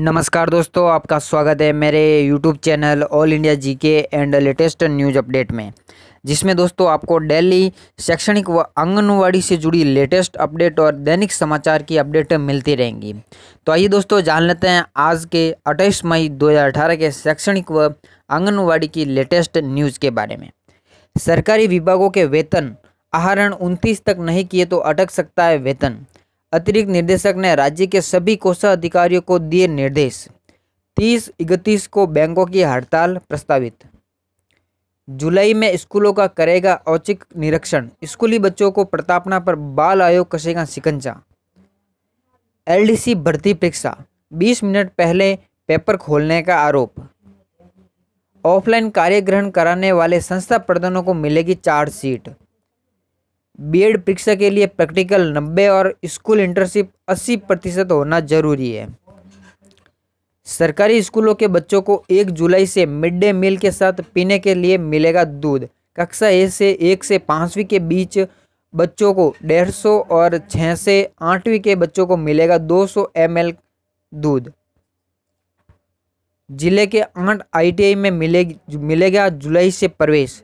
नमस्कार दोस्तों आपका स्वागत है मेरे YouTube channel all India GK and latest news update में जिसमें दोस्तों आपको डेली शैक्षणिक व आंगनवाड़ी से जुड़ी लेटेस्ट अपडेट और दैनिक समाचार की अपडेट मिलती रहेंगी तो आइए दोस्तों जान लेते हैं आज के 28 मई 2018 के शैक्षणिक व आंगनवाड़ी की लेटेस्ट न्यूज़ के बारे में सरकारी विभागों के वेतन आहरण उनतीस तक नहीं किए तो अटक सकता है वेतन अतिरिक्त निदेशक ने राज्य के सभी कोषा अधिकारियों को दिए निर्देश तीस इकतीस को बैंकों की हड़ताल प्रस्तावित जुलाई में स्कूलों का करेगा औचित निरीक्षण स्कूली बच्चों को प्रतापना पर बाल आयोग कसेगा शिकंजा एलडीसी भर्ती परीक्षा 20 मिनट पहले पेपर खोलने का आरोप ऑफलाइन कार्य ग्रहण कराने वाले संस्था प्रधानों को मिलेगी चार्जशीट बीएड परीक्षा के लिए प्रैक्टिकल 90 और स्कूल इंटर्नशिप 80 प्रतिशत होना जरूरी है सरकारी स्कूलों के बच्चों को एक जुलाई से मिड डे मील के साथ पीने के लिए मिलेगा दूध कक्षा ए से एक से पाँचवीं के बीच बच्चों को डेढ़ सौ और छः से आठवीं के बच्चों को मिलेगा दो सौ एम दूध जिले के आठ आईटीआई में मिले मिलेगा जुलाई से प्रवेश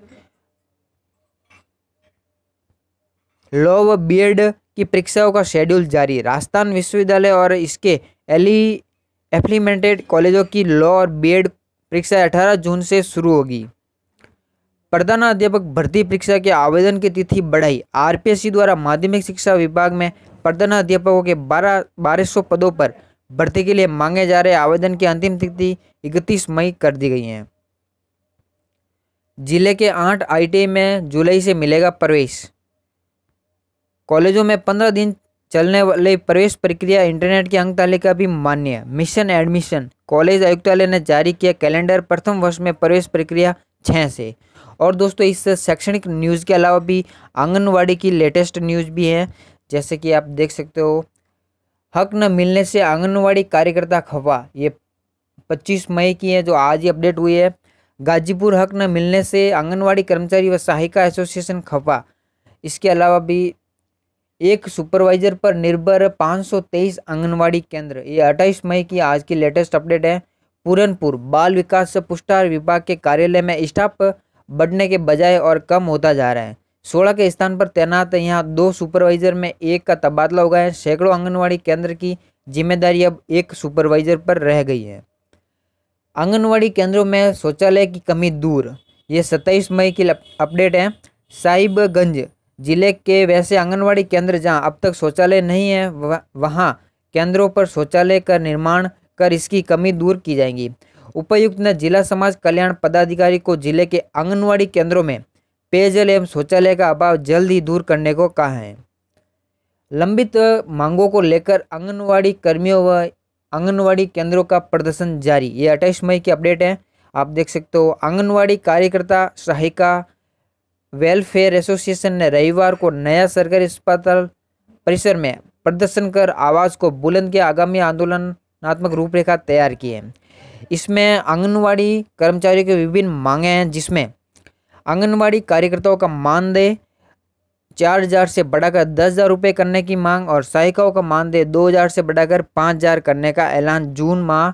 लॉ व बीएड की परीक्षाओं का शेड्यूल जारी राजस्थान विश्वविद्यालय और इसके एली एफिलिमेंटेड कॉलेजों की लॉ और बीएड परीक्षा 18 जून से शुरू होगी प्रधानाध्यापक भर्ती परीक्षा के आवेदन की तिथि बढ़ाई आरपीएससी द्वारा माध्यमिक शिक्षा विभाग में प्रधानाध्यापकों के बारह बारह सौ पदों पर भर्ती के लिए मांगे जा रहे आवेदन की अंतिम तिथि इकतीस मई कर दी गई है जिले के आठ आईटीआई में जुलाई से मिलेगा प्रवेश कॉलेजों में पंद्रह दिन चलने वाली प्रवेश प्रक्रिया इंटरनेट की अंक तालिका भी मान्य है मिशन एडमिशन कॉलेज आयुक्तालय ने जारी किया कैलेंडर प्रथम वर्ष में प्रवेश प्रक्रिया छः से और दोस्तों इस शैक्षणिक न्यूज़ के अलावा भी आंगनवाड़ी की लेटेस्ट न्यूज़ भी है जैसे कि आप देख सकते हो हक न मिलने से आंगनवाड़ी कार्यकर्ता खफा ये 25 मई की है जो आज ही अपडेट हुई है गाजीपुर हक न मिलने से आंगनवाड़ी कर्मचारी व सहायिका एसोसिएशन खफा इसके अलावा भी एक सुपरवाइजर पर निर्भर 523 आंगनवाड़ी केंद्र ये 28 मई की आज की लेटेस्ट अपडेट है पूरनपुर बाल विकास पुष्टार विभाग के कार्यालय में स्टाफ बढ़ने के बजाय और कम होता जा रहा है सोलह के स्थान पर तैनात यहाँ दो सुपरवाइजर में एक का तबादला हो गया है सैकड़ों आंगनवाड़ी केंद्र की जिम्मेदारी अब एक सुपरवाइजर पर रह गई है आंगनवाड़ी केंद्रों में शौचालय की कमी दूर ये सत्ताईस मई की अपडेट है साहिबगंज जिले के वैसे आंगनवाड़ी केंद्र जहां अब तक शौचालय नहीं है वहां केंद्रों पर शौचालय का निर्माण कर इसकी कमी दूर की जाएगी उपायुक्त ने जिला समाज कल्याण पदाधिकारी को जिले के आंगनवाड़ी केंद्रों में पेयजल एवं शौचालय का अभाव जल्द ही दूर करने को कहा है लंबित मांगों को लेकर आंगनवाड़ी कर्मियों व आंगनवाड़ी केंद्रों का प्रदर्शन जारी ये अट्ठाईस मई की अपडेट है आप देख सकते हो आंगनवाड़ी कार्यकर्ता सहायिका वेलफेयर एसोसिएशन ने रविवार को नया सरकारी अस्पताल परिसर में प्रदर्शन कर आवाज़ को बुलंद के आगामी आंदोलनात्मक रूपरेखा तैयार की है इसमें आंगनवाड़ी कर्मचारियों की विभिन्न मांगे हैं जिसमें आंगनवाड़ी कार्यकर्ताओं का मानदेय चार हज़ार से बढ़ाकर दस हज़ार रुपये करने की मांग और सहायिकाओं का मानदेय दो हज़ार से बढ़ाकर पाँच हज़ार करने का ऐलान जून माह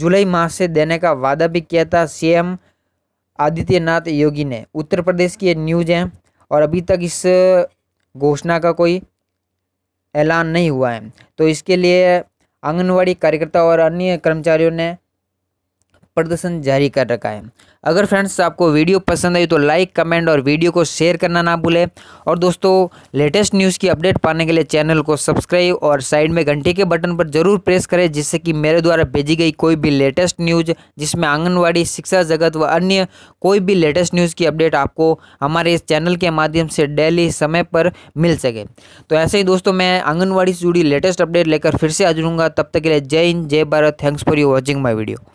जुलाई माह से देने का वादा भी किया था सीएम आदित्यनाथ योगी ने उत्तर प्रदेश की न्यूज़ है और अभी तक इस घोषणा का कोई ऐलान नहीं हुआ है तो इसके लिए आंगनवाड़ी कार्यकर्ता और अन्य कर्मचारियों ने प्रदर्शन जारी कर रखा है अगर फ्रेंड्स आपको वीडियो पसंद आई तो लाइक कमेंट और वीडियो को शेयर करना ना भूलें और दोस्तों लेटेस्ट न्यूज़ की अपडेट पाने के लिए चैनल को सब्सक्राइब और साइड में घंटे के बटन पर जरूर प्रेस करें जिससे कि मेरे द्वारा भेजी गई कोई भी लेटेस्ट न्यूज़ जिसमें आंगनबाड़ी शिक्षा जगत व अन्य कोई भी लेटेस्ट न्यूज़ की अपडेट आपको हमारे इस चैनल के माध्यम से डेली समय पर मिल सके तो ऐसे ही दोस्तों मैं आंगनबाड़ी से जुड़ी लेटेस्ट अपडेट लेकर फिर से आ जाऊँगा तब तक के लिए जय हिंद जय Bharat thanks for you watching my video